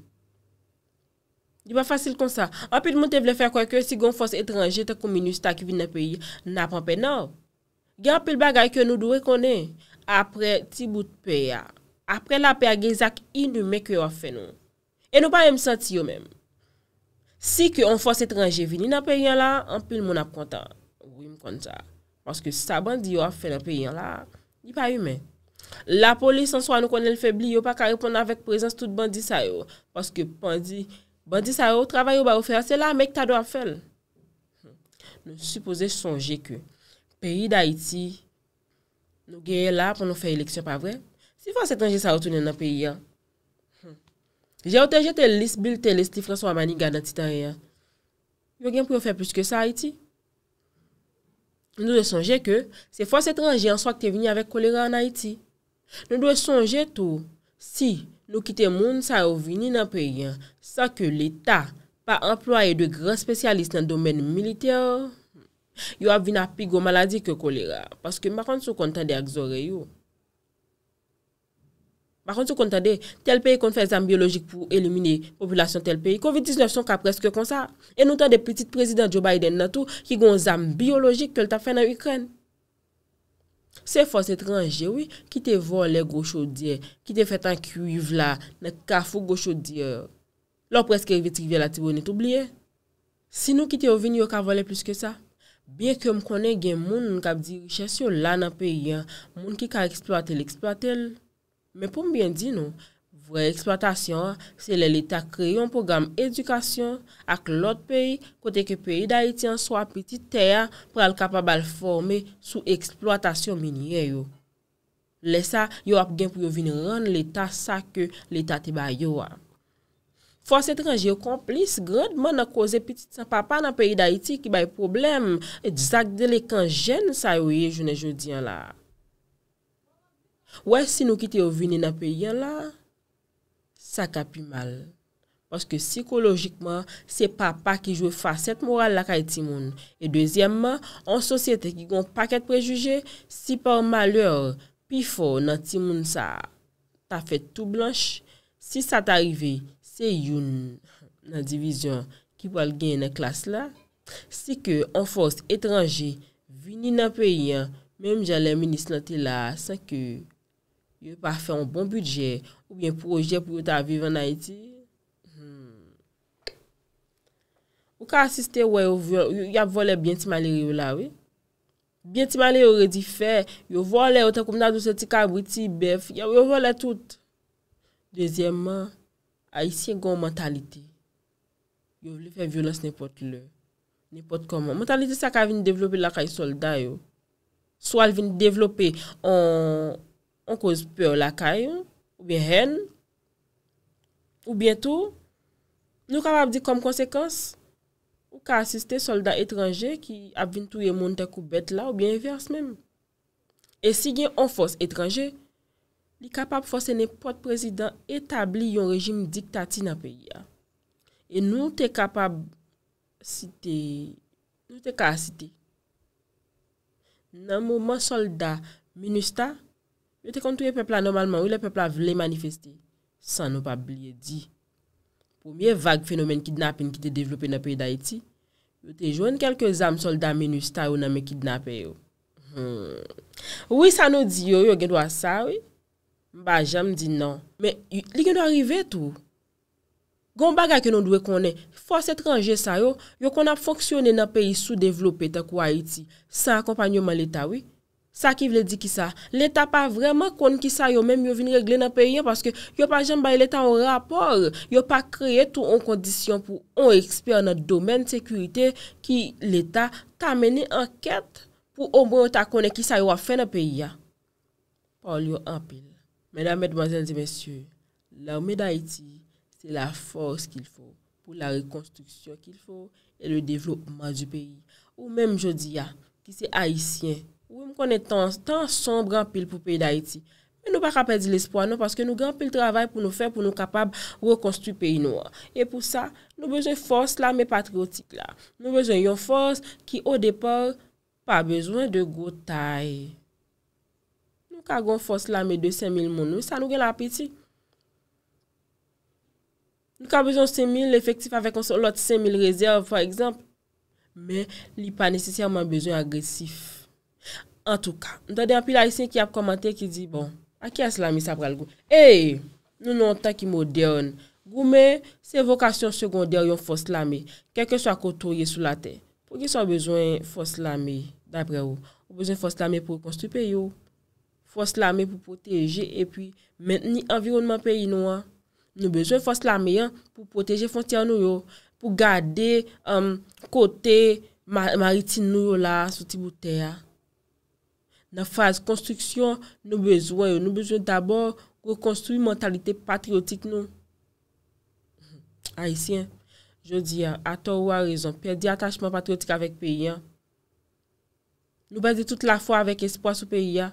Di ba fasil kon sa. Anpil moun te vle fè kwa ke si gon fos etranje te koumi nou stak vin nan peyi, nan apen pey nou. Gen apel bagay ke nou dwe kone. Apre ti bout pey ya. Apre la pey ya gen zak inou mek yo a fen nou. E nou pa yon msati yo menm. Si ke yon fos etranje vini nan periyan la, anpil moun ap konta. Ou yon konta. Paske sa bandi yo a fè nan periyan la, yon pa yon menm. La polis answa nou konen l febli, yo pa karipon avèk prezans tout bandi sa yo. Paske pandi, bandi sa yo, travay yo ba ou fè anse la, mek ta do a fèl. Nou suppose sonje ke, peri d'Haïti, nou genye la pou nou fè eleksyon pa vre, si fos etranje sa yo tounen nan periyan, Jè ou tè jè tè lis bil tè lè sti fras waman ni gada titan yè. Yo gen pou yo fè plus ke sa Haiti? Nou dè sonjè ke, se fòs etranjè an so ak te vini avè kolera an Haiti. Nou dè sonjè tou, si nou kite moun sa yo vini nan pe yè, sa ke l'Etat pa employe dwe gran spesyalist nan domen militer, yo avvina pig ou maladi ke kolera, paske mba kon sou kontan de ak zore yo. A kon sou kontade, tel peyi kon fè zam biologik pou elimine populasyon tel peyi. COVID-19 son ka preske konsa. E nou tan de petit prezident Joe Biden natou ki gon zam biologik ke l ta fè nan Ukren. Se fòs etranje wè, ki te volè gò chò diè, ki te fèt an kuiv la, ne ka fò gò chò diè, lò preske vitri vè la tibou net oubliè. Sinou ki te ou vini yo ka volè plus ke sa, biè ke m konè gen moun moun kap di chèsyon la nan peyi, moun ki ka eksploatèl eksploatèl, Men pou mbyen di nou, vre eksploatasyon se lè l'Etat kreyon program edukasyon ak l'ot peyi kote ke peyi da ityan swa piti teya pral kapabal forme sou eksploatasyon minye yo. Lè sa, yo ap gen pou yo vin ron l'Etat sa ke l'Etat te ba yo a. Fos etranji yo komplis, gredman na koze piti sa papa nan peyi da ityan ki bay probleme et disak delekan jen sa yo ye jounen joun diyan la. Ouè, si nou ki te ou vini nan pe yon la, sa ka pi mal. Paske psikolojikman, se pa pa ki jwe fa set moral la ka eti moun. E dezyemman, an sosyete ki gon pak eti prejuge, si pa ou malweur, pi fo nan ti moun sa, ta fet tou blanche, si sa ta rive, se yon nan divizyon ki pal gen nan klas la, si ke an fos etranje, vini nan pe yon, menm jale menis nan te la, sa ke... Yo pa fè an bon budget ou bien proje pou yon ta vive nan iti. Hmm. Ou ka asiste wè yon volè bienti malè yon la, wè? Bienti malè yon redi fè, yon volè yon ta koumna doun se ti kabri ti bèf, yon volè tout. Dezyèman, a yisi yon goun mentalite. Yon volè fè violè nèpot lè, nèpot koman. Mentalite sa ka vin devlopè la ka yon solda yo. So al vin devlopè an... ou kouz beur lakayon, ou bien hen, ou bien tou, nou kapab di kom konsekans, ou ka asiste soldat etranje ki ap vintouye moun te koubet la, ou bien inverse men. E si gen an fos etranje, li kapab fos ene pot prezident etabli yon rejim diktati na peyi ya. E nou te kapab site, nou te ka asite. Nan mouman soldat menusta, Yo te kontouye pepla normalman ou le pepla vle manifesti? San nou pa bliye di. Poumye vague fenomen kidnapen ki te devlope na peyi da iti. Yo te jwen kelke zam solda menus ta yo nan me kidnapen yo. Hmm. Ouye san nou di yo yo genwa sa ouye? Mba jam di nan. Men, li genwa rive tou? Gon baga ke nou dwe konen. Fwa se tranje sa yo yo konan fonksyonen na peyi sou devlope ta kwa iti. San akompanyo man leta wik. Sa ki vle di ki sa, l'Etat pa vreman konen ki sa yo menm yo vin regle nan peyi ya paske yo pa jen baye l'Etat ou rapor, yo pa kreye tou ou kondisyon pou ou eksper nan domen sekurite ki l'Etat kamene anket pou ou mwen yo bon ta konen ki sa yo wafen nan peyi ya. Paul yo anpe. Mèdame, mèdmazènes et mèsyè, l'Aoumè d'Haïti, c'est la force qu'il faut pou la rekonstruksyon qu'il faut et le développement du pays. Ou mèm jodi ya, ki se haïsien. Ou m konen tan som gran pil pou peyi da iti. E nou pa kapè di l'espoan nou, paske nou gran pil travay pou nou fè, pou nou kapab wò konstu peyi nou. E pou sa, nou bejè fòs la me patriotik la. Nou bejè yon fòs ki o depò, pa bejwen de gò tae. Nou ka gò fòs la me de 5.000 moun nou, sa nou gen la apeti. Nou ka bejè 5.000 efektif avèk onse, lòt 5.000 rezerv fò ekzamp, men li pa nesisyèman bejè agresif. An tou ka, nou dade an pi la isen ki ap komante ki di, bon, aki aslami sa pral goun. Ey, nou nou an ta ki modern, goun men, se evokasyon segonderyon foslami, kelke so akotoye sou la ten. Pou gen son bezwen foslami dapre ou? Ou bezwen foslami pou konstupe yo, foslami pou poteje, e pi men ni environman peyi nou an. Nou bezwen foslami an pou poteje fontyan nou yo, pou gade kote maritin nou yo la, soti bouten ya. Nan faz konstruksyon nou bezwe yo, nou bezwe dabor rekonstruy mentalite patriotik nou. Aisyen, jodi a, atorwa rezon, perdi atajman patriotik avek peyi an. Nou beze tout la fwa avek espwa sou peyi an.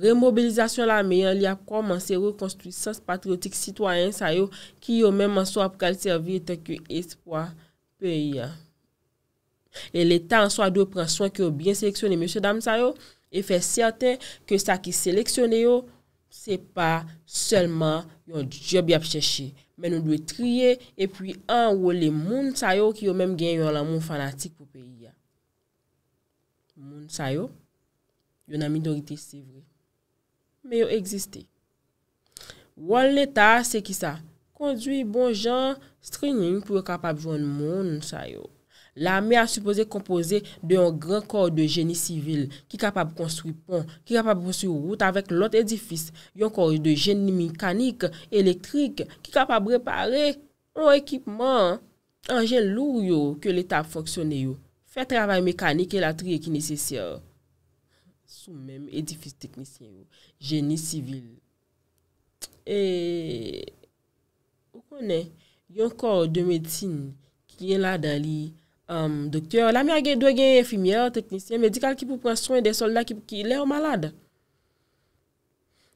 Remobilizasyon la meyen li a komanse rekonstruy sens patriotik sitwayen sa yo ki yo menman so ap kalsevi etenke espwa peyi an. E l'Etat ansoa dwe pran son ki yo byen seleksyonen Monse dam sa yo E fè sèrten ke sa ki seleksyonen yo Se pa selman Yon job yap chèche Mè nou dwe triye E pwi an ou le moun sa yo Ki yo mèm gen yon lamoun fanatik pou peyi ya Moun sa yo Yon amidorite si vwe Mè yo egziste Ou an l'Etat se ki sa Kondwi bon jan Streny pou yo kapap joun moun sa yo La mè a suppose kompose de yon gran kor de geni sivil ki kapab konstruy pon, ki kapab konstruy wout avèk lot edifis, yon kor de geni mekanik, elektrik, ki kapab repare, yon ekipman, yon gen lour yo ke l'Etat foksone yo, fè travay mekanik e la triye ki nese sya. Sou mèm edifis teknisyen yo, geni sivil. E, ou konè, yon kor de medsine ki yon la dan li... Doktyor, la mè a gen, dwe gen enfimier, teknisyen, medikal ki pou pran soyn de soldat ki lè ou malade.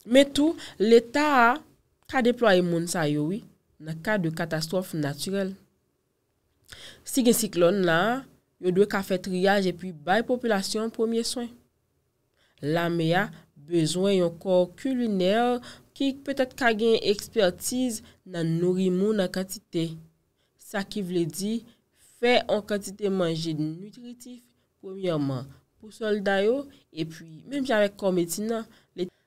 Mè tou, l'Etat a ka deploye moun sa yowi na ka de katastrofe naturel. Si gen siklon la, yo dwe ka fè triyaj epi bay populasyon pou mè soyn. La mè e a bezwen yon kor kuliner ki pètèt ka gen ekspertiz nan nori moun nan katite. Sa ki vle di, Fè an kantite manje nutritif, premierman pou solday yo, epi mèm javek kom etina,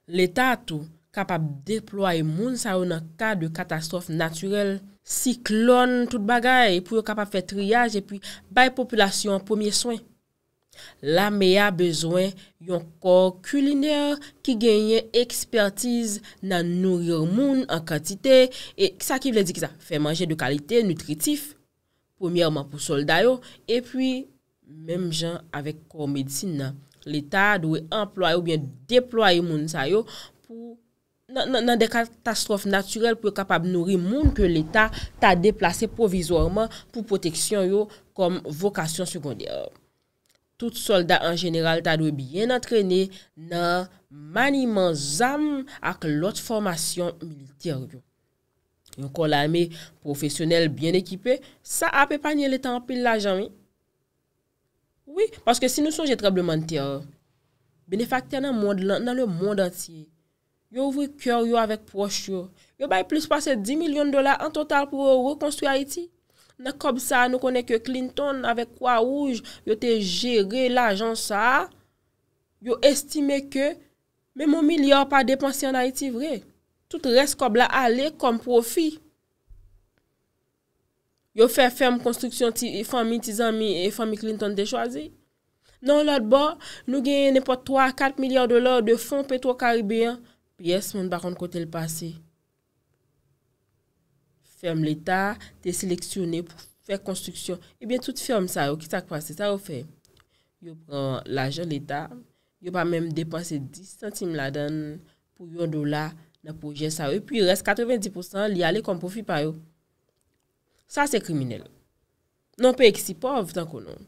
l'Etat ou kapap deploye moun sa ou nan ka de katastrofe naturel, siklon tout bagay, epi ou kapap fè triyaj, epi bay populasyon premier soin. La meya bezwen yon kor kuliner ki genye ekspertise nan nourir moun an kantite, e sa ki vle di ki sa, fè manje de kalite nutritif, Premièrement pour soldats, et puis même gens avec corps médecine. L'État doit employer ou bien déployer moun sa yo dans des catastrophes naturelles pour être capable de nourrir moun que l'État t'a déplacé provisoirement pour protection yo comme vocation secondaire. Tout soldat en général doit bien entraîner dans le maniement des armes avec l'autre formation militaire yo. Yon kon la me, profesyonel, bien ekipè, sa apè pa nye lè tanpè l'ajan, mi? Oui, paske si nou son jè treble mantè, benefakte nan le mond antyè. Yo ouvri kèr yo avèk proche yo. Yo bay plus pasè 10 milyon dola an total pou yo rekonstruy Aiti. Na kob sa, nou konèk yo Clinton avèk Kwaouj, yo te jère l'ajan sa. Yo estime ke, mè mou mi lè yon pa depansè an Aiti vrej. Tout res kob la ale kom profi. Yo fè fèm konstruksyon ti e fèm mi tizan mi e fèm mi Clinton de chwazi. Non lòd bo, nou gen nepo 3-4 milyon dolar de fon petro karibiyan, pi yes moun bakon kote l'pase. Fèm l'Etat, te seleksyonè pou fè konstruksyon. Ebyen eh tout fèm sa yo, ki sa kwasi, sa yo fèm. Yo pran l'ajen l'Etat, yo pa mèm depase 10 centim la dan pou yon dolar Nè pou jè sa e, pi res 90% li ale kom pou fi pa yo. Sa se kriminele. Non pe ek si po av tan konon.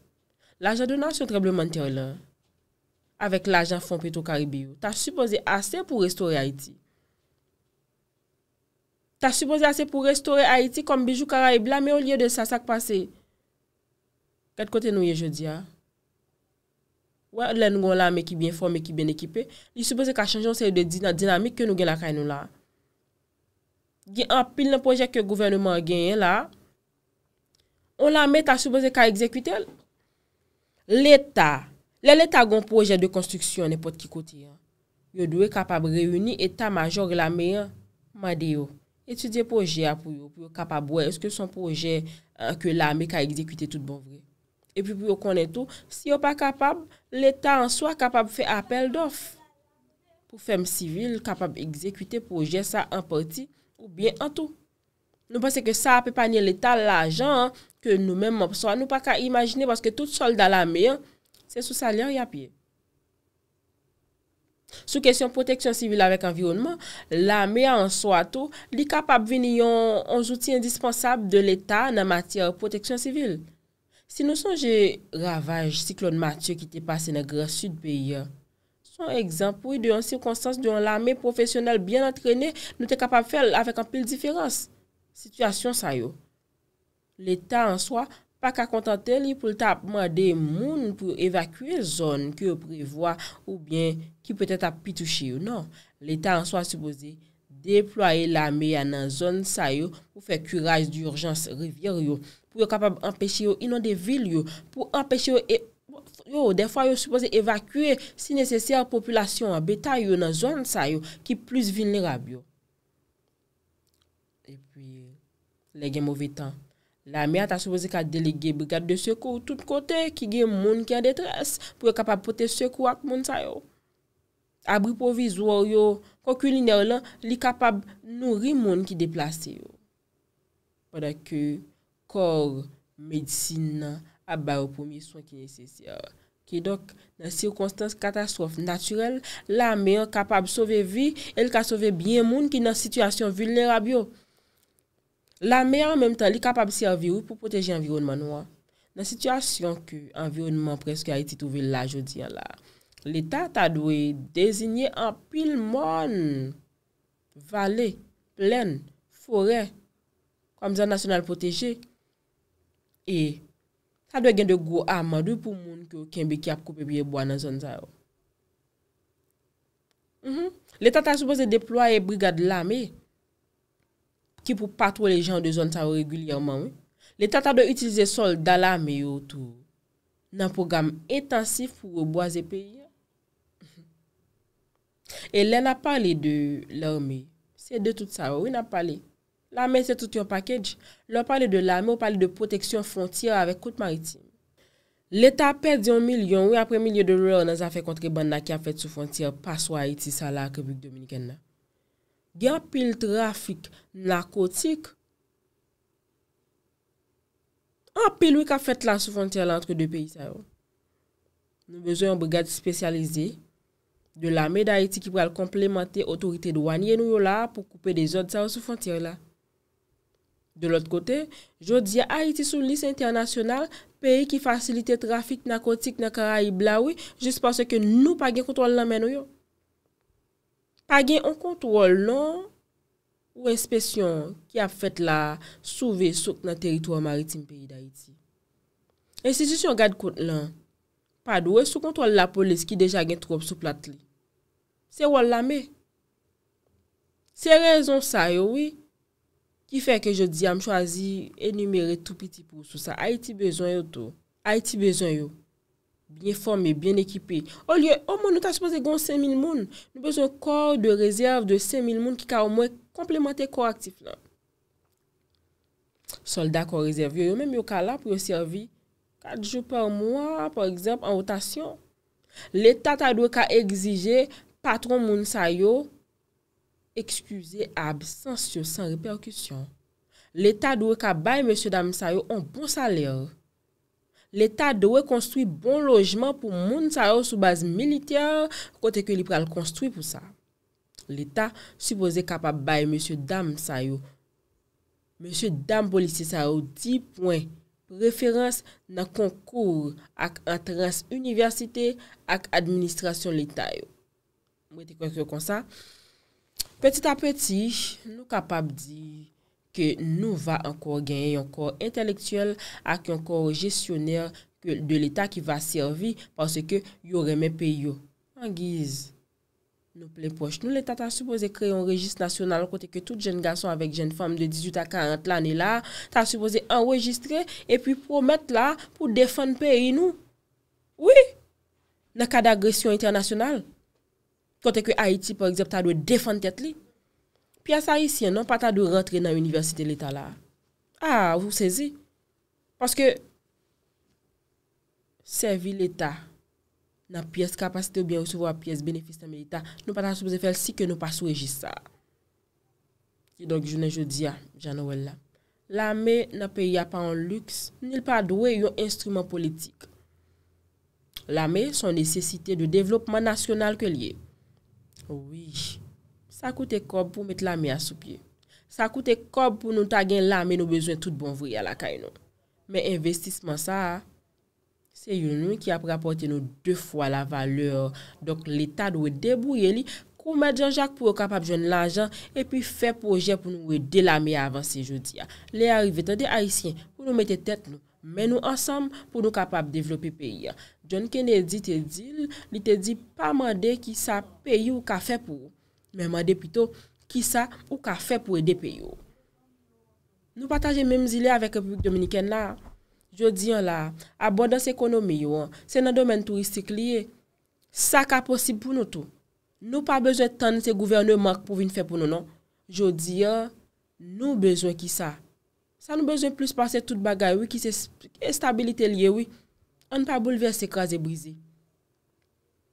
L'ajan donan son treble manter lan. Avek l'ajan fon peto karibiyou. Ta supose ase pou restore Haiti. Ta supose ase pou restore Haiti kom bijou kara e blan, me ou liye de sa sak pase. Kèd kote nou ye jodi a? Ouè, lè nou gon lame ki bin form, ki bin ekipe, li soubose ka chanjon se yo de dinamik ke nou gen lakay nou la. Gen apil nan pojè ke gouvernement gen yon la, on la met a soubose ka ekzekute l. L'Etat, lè l'Etat gon pojè de konstruksyon ne pot ki kote yon. Yo dwe kapab reyouni Eta Majore lame yon, madè yo. Etudye pojè apou yo, yo kapab wè eske son pojè ke euh, lame ka ekzekute tout bon vreyo. E pi pou yo konen tou, si yo pa kapab, l'Etat an so a kapab fe apel dof pou fem sivil, kapab ekzekwite pou jè sa an parti ou bien an tou. Nou pa se ke sa a pe panye l'Etat l'ajan ke nou men mopsan, nou pa ka imajine baske tout sol da la mè, se sou sa lè y apye. Sou kesyon proteksyon sivil avèk an vyounman, la mè an so a tou, li kapab vini yon jouti indispensab de l'Etat nan matyè proteksyon sivil. Si nou sonje ravaj Cyclone Mathieu ki te pase nan gran sud pe yon, son ekzampou yon sirkonsans yon lame profesyonel byan antrene nou te kapap fel avèk an pil diferans. Sityasyon sa yo. L'Etat an soa, pa ka kontante li pou l'ta ap mwade moun pou evakwe zon ke prevoa ou bien ki pwete ap pitouche yo. Non, l'Etat an soa seboze deploye lame an an zon sa yo pou fe kuraj di urjans rivyer yo. pou yo kapab empeshi yo inonde vil yo, pou empeshi yo, yo, de fwa yo soupoze evakue, si neseser populasyon, betay yo nan zon sa yo, ki plus vinera bi yo. E pi, le gen mouve tan, la miya ta soupoze ka delege brigade de soukou, tout kote, ki gen moun ki an detres, pou yo kapab pote soukou ak moun sa yo. Abri pou vizou yo, yo, kou kuliner lan, li kapab nouri moun ki deplase yo. Wada ki, Kor, medsine, abar ou pomi souan ki nese siya. Ki dok nan sirkonstans katastrofe natyrel, la mè an kapab sove vi, el ka sove bie moun ki nan situasyon vilnera biyo. La mè an mèm tan li kapab si an virou pou poteji an virounman wan. Nan situasyon ki an virounman preske a iti touve la jodi an la, l'Etat a dwey dezynye an pil mon vale, plen, fore, kwa mizan nasyonal poteji, E, ta dwe gen de gwo amadou pou moun ki yo kenbe ki ap koupe biye bo anan zon ta yo. Mhm. Le tata soubose deploye brigade la me, ki pou patwe le jan de zon ta yo regulyaman. Le tata dwe utilize sol da la me yo tou nan program mhm. etansif ou bo aze peye. E le na pale de la me, se de tout sa yo, we na pale. La men se tout yon pakej, lor pale de lame ou pale de proteksyon fontyre avèk kout Mariti. L'Etat perde yon milyon ou apre milyon de lor nan zafè kontre band na ki a fèt sou fontyre pa swa Haiti sa la akribik dominiken na. Gen apil trafik, lakotik. An apil wè ka fèt la sou fontyre la antre dè peyi sa yo. Nou bezon yon brigade spesyalize de lame da Haiti ki pral komplementè otorite dwanye nou yo la pou koupe de zon sa yo sou fontyre la. De l'ot kote, jo di a Haiti sou lise internasyonal, peyi ki fasilite trafik na kotik na karayi blawi, jis pa se ke nou pa gen kontrol la men ou yo. Pa gen an kontrol non ou espesyon ki ap fet la souve souk nan teritouan maritim peyi da Haiti. Ensi jisyon gade kote lan, pa dou e sou kontrol la polis ki deja gen trop sou plat li. Se wal la me. Se rezon sa yo wii, Ki fè ke je di am chwazi enumere tout piti pou sou sa. A iti bezon yo tou. A iti bezon yo. Bien formé, bien ekipé. O liye, o moun nou ta shpoze goun 5.000 moun. Nou bezon kor de rezerv de 5.000 moun ki ka o moun komplementè kor aktif nan. Soldat kon rezerv yo. Yo menm yo ka la pou yo servi. 4 jou par moun, por eksemp, an rotasyon. L'Etat ta dwe ka egzije patron moun sa yo. Ekskuse absensyon san reperkusyon. L'Etat dwe ka baye M. Dam Sayo an bon saler. L'Etat dwe konstruy bon lojman pou moun Sayo sou baz militer kote ke li pral konstruy pou sa. L'Etat supose ka baye M. Dam Sayo. M. Dam Polisye Sayo di pwen preferans nan konkour ak atras universite ak administrasyon l'Etat yo. Mwen te konjou kon sa. Petit a peti, nou kapap di ke nou va ankor genye ankor entelektuel ak ankor jesyoner de l'Etat ki va servi panse ke yore men pe yo. An giz, nou ple poche. Nou l'Etat ta supose kreye un registre nasyonal kote ke tout jen ganson avek jen fam de 18 a 40 l'an e la, ta supose enregistre e pi promet la pou defan pe inou. Oui, nan ka d'agresyon internasyonal. Kote kwe Haiti, por eksept, ta dwe defante tete li. Pya sa isyen, non pata dwe rentre nan universite l'Etat la. Ah, ou sezi. Paske, servi l'Etat, nan pyes kapasite ou byen ou souvo a pyes benefiste me l'Etat, nou pata soubze fel si ke nou pasou e jisa. E donk, jounen joudia, jan nou el la. La me, nan pe ya pa an luks, nil pa dwe yon instrument politik. La me, son nesesite de devlopman nasyonal ke liye. Oui, sa koute kob pou mette lami a sou pie. Sa koute kob pou nou tagyen lami nou bezwen tout bonvri a la kay nou. Men investisman sa, se yon nou ki ap rapote nou de fwa la valeur. Dok l'etat nou e debouye li, kou mette janjak pou e kapap joun l'anjan e pi fe proje pou nou e de lami a avansi joudi ya. Le arrivetan de Aisyen pou nou mette tet nou. Men nou ansam pou nou kapap devlopi peyi. John Kennedy te dil, li te dil pa mwade ki sa peyi ou ka fe pou. Men mwade pito ki sa ou ka fe pou e de peyi ou. Nou pataje mem zile avèk e publik Dominiken la. Jodi an la, abondans ekonomi yo an, se nan domen turistik li e. Sa ka posib pou nou tou. Nou pa beze tan se gouverneur mank pou vin fe pou nou nan. Jodi an, nou beze ki sa. Sa nou bezon plus pase tout bagay wou ki se e stabilite liye wou, an pa bouleve se kraze brize.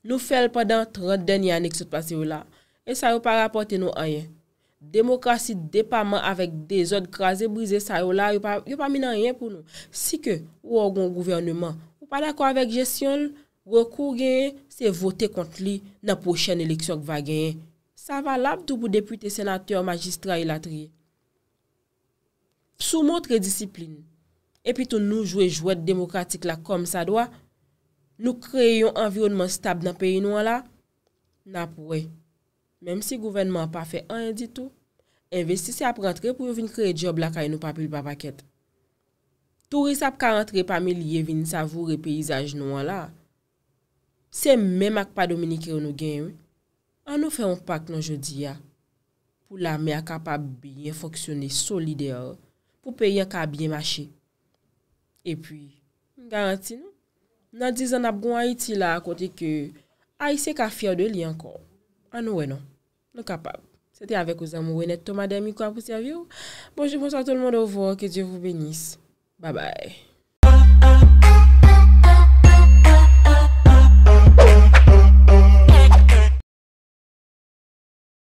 Nou fel padan 30 den yane kse t'pase wou la, e sa yo pa rapote nou anyen. Demokrasi depaman avek de zot kraze brize sa yo la, yo pa min anyen pou nou. Si ke wou wou goun gouvernement, wou pa dako avek jesyon, wou wou kou genye se vote kont li nan pochen eleksyon kwa genye. Sa valab tou pou depute, senateur, magistra e latriye. P sou moutre disiplin, epi tou nou jwe jwet demokratik la kom sa doa, nou krey yon envyonman stab nan peyi nou an la, nap wè. Mem si gouvenman pa fe an yon ditou, investisi ap rentre pou yon vin krey job la kaya nou papil papaket. Tourist ap ka rentre pa milye vin savour e peyizaj nou an la, se men mak pa dominik rey nou gen yon, an nou fe yon pak nan jodi ya, pou la me a kapab biye foksyone solide yon, pou pe yon ka biye machi. E pwi, garanti nou. Nan dizan ap goun Haiti la, akote ke, a yise ka fiyo de li an ah kon. An non. nou we nou. Nou kapab. Sete avek ou zan mou enet. Toma Demi kwa pou tia vi ou. Bonjou, bonjou a tout le monde. Au revoir. Ke Dieu vous bénisse. Ba bay.